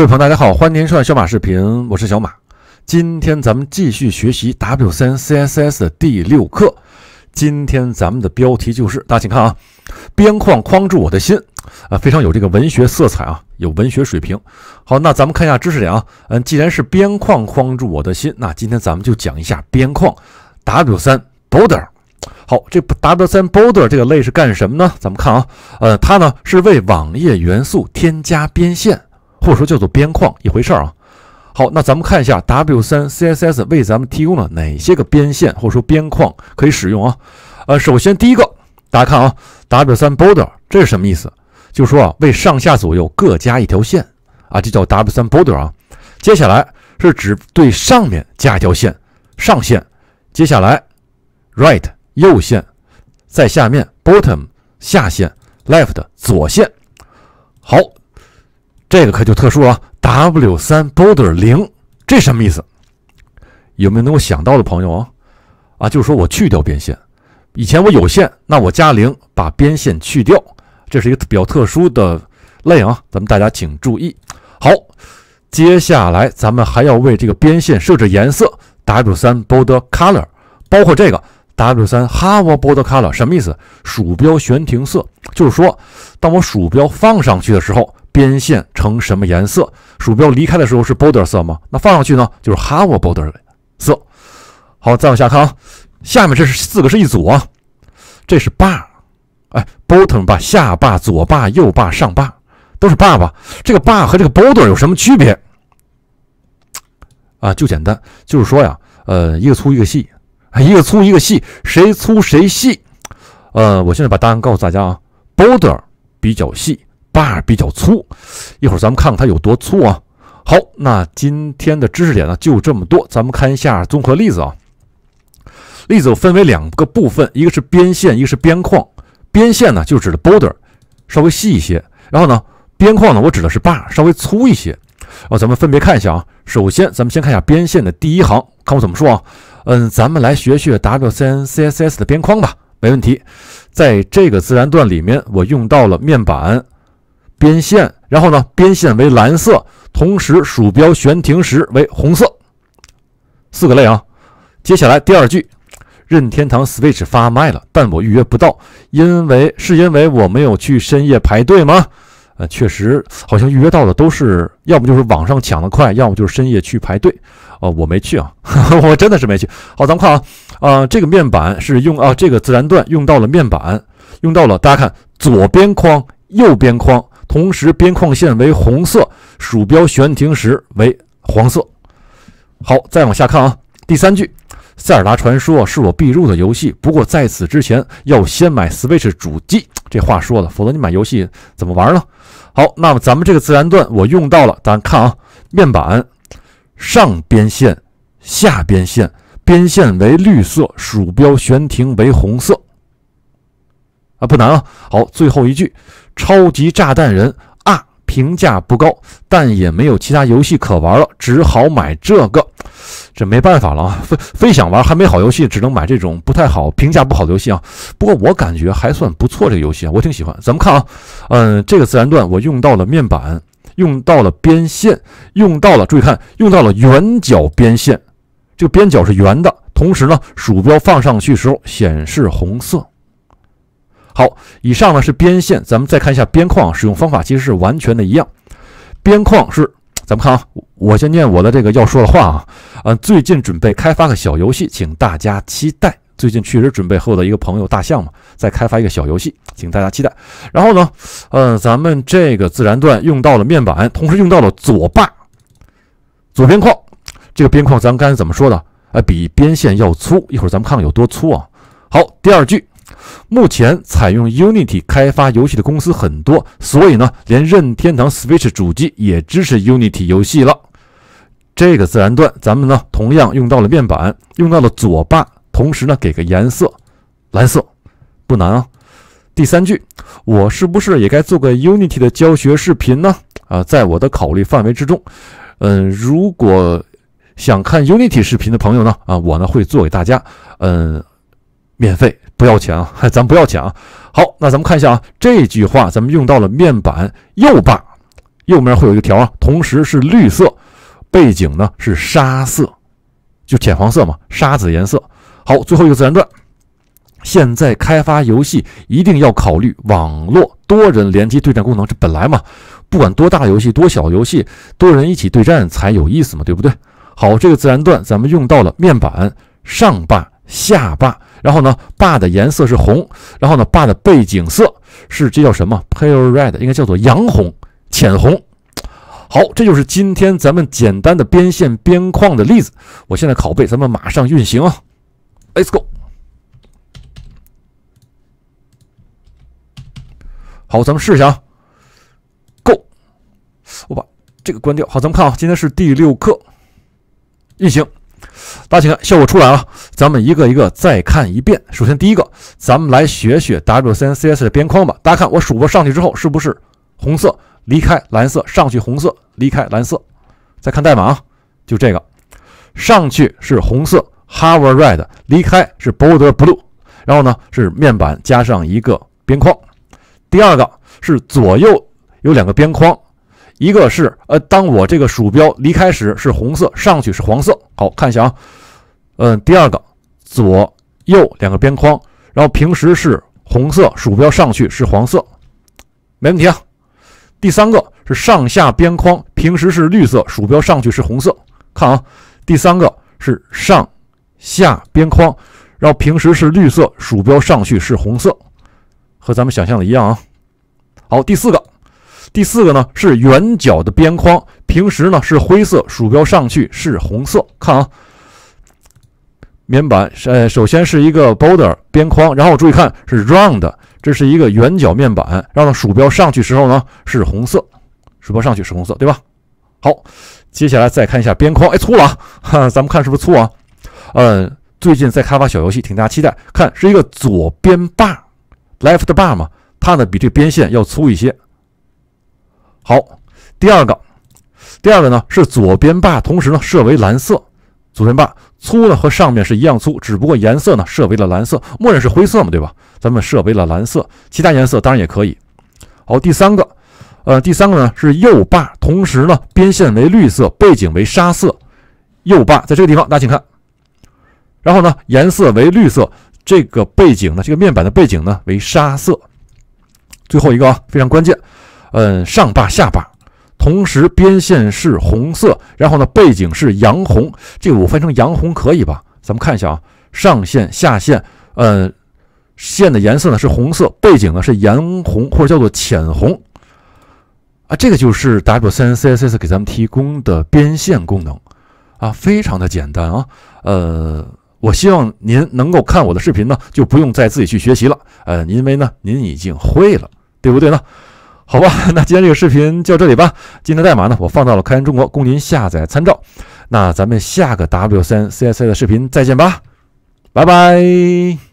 各位朋友，大家好，欢迎收看小马视频，我是小马。今天咱们继续学习 W3C S S 的第六课。今天咱们的标题就是，大家请看啊，边框框住我的心，啊，非常有这个文学色彩啊，有文学水平。好，那咱们看一下知识点啊，嗯，既然是边框框住我的心，那今天咱们就讲一下边框，W3 border。好，这 W3 border 这个类是干什么呢？咱们看啊，呃，它呢是为网页元素添加边线。或者说叫做边框一回事儿啊。好，那咱们看一下 W3 CSS 为咱们提供了哪些个边线或者说边框可以使用啊？呃，首先第一个，大家看啊，W3 border 这是什么意思？就说啊，为上下左右各加一条线啊，这叫 W3 border 啊。接下来是指对上面加一条线上线，接下来 right 右线，在下面 bottom 下线，left 左线，好。这个可就特殊了，W3 border 0，这什么意思？有没有能够想到的朋友啊？啊，就是说我去掉边线，以前我有线，那我加零把边线去掉，这是一个比较特殊的类啊。咱们大家请注意。好，接下来咱们还要为这个边线设置颜色，W3 border color，包括这个 W3 hover border color 什么意思？鼠标悬停色，就是说当我鼠标放上去的时候。边线成什么颜色？鼠标离开的时候是 border 色吗？那放上去呢，就是 hover border 色。好，再往下看啊，下面这是四个是一组啊，这是 bar，哎，bottom bar，下 bar，左 bar，右 bar，上 bar，都是 bar。这个 bar 和这个 border 有什么区别啊？就简单，就是说呀，呃，一个粗一个细，一个粗一个细，谁粗谁细？呃，我现在把答案告诉大家啊，border 比较细。把比较粗，一会儿咱们看看它有多粗啊。好，那今天的知识点呢就这么多。咱们看一下综合例子啊。例子我分为两个部分，一个是边线，一个是边框。边线呢就指的 border，稍微细一些。然后呢边框呢我指的是把稍微粗一些啊。咱们分别看一下啊。首先咱们先看一下边线的第一行，看我怎么说啊。嗯，咱们来学学 w c n c S S 的边框吧。没问题。在这个自然段里面，我用到了面板。边线，然后呢？边线为蓝色，同时鼠标悬停时为红色。四个类啊。接下来第二句：任天堂 Switch 发卖了，但我预约不到，因为是因为我没有去深夜排队吗？呃，确实，好像预约到的都是要不就是网上抢的快，要么就是深夜去排队。哦，我没去啊，我真的是没去。好，咱们看啊，啊，这个面板是用啊，这个自然段用到了面板，用到了，大家看左边框，右边框。同时，边框线为红色，鼠标悬停时为黄色。好，再往下看啊。第三句，《塞尔达传说》是我必入的游戏，不过在此之前要先买 Switch 主机。这话说了，否则你买游戏怎么玩呢？好，那么咱们这个自然段我用到了，咱看啊，面板上边线、下边线，边线为绿色，鼠标悬停为红色。啊，不难啊。好，最后一句。超级炸弹人啊，评价不高，但也没有其他游戏可玩了，只好买这个。这没办法了啊，非非想玩还没好游戏，只能买这种不太好评价不好的游戏啊。不过我感觉还算不错，这个游戏啊，我挺喜欢。咱们看啊，嗯，这个自然段我用到了面板，用到了边线，用到了，注意看，用到了圆角边线，这个边角是圆的，同时呢，鼠标放上去时候显示红色。好，以上呢是边线，咱们再看一下边框使用方法，其实是完全的一样。边框是，咱们看啊，我先念我的这个要说的话啊，嗯，最近准备开发个小游戏，请大家期待。最近确实准备和我的一个朋友大象嘛，在开发一个小游戏，请大家期待。然后呢，嗯，咱们这个自然段用到了面板，同时用到了左霸。左边框。这个边框咱们刚才怎么说的？呃，比边线要粗，一会儿咱们看看有多粗啊。好，第二句。目前采用 Unity 开发游戏的公司很多，所以呢，连任天堂 Switch 主机也支持 Unity 游戏了。这个自然段，咱们呢同样用到了面板，用到了左霸，同时呢给个颜色，蓝色，不难啊。第三句，我是不是也该做个 Unity 的教学视频呢？啊，在我的考虑范围之中。嗯，如果想看 Unity 视频的朋友呢，啊，我呢会做给大家，嗯，免费。不要钱啊，咱不要钱啊。好，那咱们看一下啊，这句话咱们用到了面板右半，右面会有一个条啊，同时是绿色，背景呢是沙色，就浅黄色嘛，沙子颜色。好，最后一个自然段，现在开发游戏一定要考虑网络多人联机对战功能。这本来嘛，不管多大游戏、多小游戏，多人一起对战才有意思嘛，对不对？好，这个自然段咱们用到了面板上半。下坝，然后呢，坝的颜色是红，然后呢，坝的背景色是这叫什么？Pale red，应该叫做洋红、浅红。好，这就是今天咱们简单的边线边框的例子。我现在拷贝，咱们马上运行啊，Let's go。好，咱们试一下，Go 啊。我把这个关掉。好，咱们看啊，今天是第六课，运行。大家请看，效果出来了。咱们一个一个再看一遍。首先第一个，咱们来学学 W3C S 的边框吧。大家看，我鼠标上去之后，是不是红色离开蓝色上去，红色离开蓝色。再看代码，啊，就这个，上去是红色 hover red，离开是 border blue。然后呢，是面板加上一个边框。第二个是左右有两个边框。一个是呃，当我这个鼠标离开时是红色，上去是黄色，好看一下啊。嗯，第二个左右两个边框，然后平时是红色，鼠标上去是黄色，没问题啊。第三个是上下边框，平时是绿色，鼠标上去是红色，看啊，第三个是上下边框，然后平时是绿色，鼠标上去是红色，和咱们想象的一样啊。好，第四个。第四个呢是圆角的边框，平时呢是灰色，鼠标上去是红色。看啊，面板呃，首先是一个 border 边框，然后我注意看是 round，这是一个圆角面板。然后鼠标上去时候呢是红色，鼠标上去是红色，对吧？好，接下来再看一下边框，哎，粗了啊！咱们看是不是粗啊？嗯，最近在开发小游戏，挺大家期待。看是一个左边把 l e f t bar 嘛，它呢比这边线要粗一些。好，第二个，第二个呢是左边坝，同时呢设为蓝色，左边坝粗呢和上面是一样粗，只不过颜色呢设为了蓝色，默认是灰色嘛，对吧？咱们设为了蓝色，其他颜色当然也可以。好，第三个，呃，第三个呢是右坝，同时呢边线为绿色，背景为沙色。右坝在这个地方，大家请看，然后呢颜色为绿色，这个背景呢，这个面板的背景呢为沙色。最后一个啊，非常关键。嗯，上坝下坝，同时边线是红色，然后呢，背景是洋红，这个我分成洋红可以吧？咱们看一下啊，上线下线，嗯，线的颜色呢是红色，背景呢是洋红或者叫做浅红啊，这个就是 W3C S S 给咱们提供的边线功能啊，非常的简单啊。呃，我希望您能够看我的视频呢，就不用再自己去学习了，呃，因为呢，您已经会了，对不对呢？好吧，那今天这个视频就到这里吧。今天代码呢，我放到了开源中国，供您下载参照。那咱们下个 W3CSS 的视频再见吧，拜拜。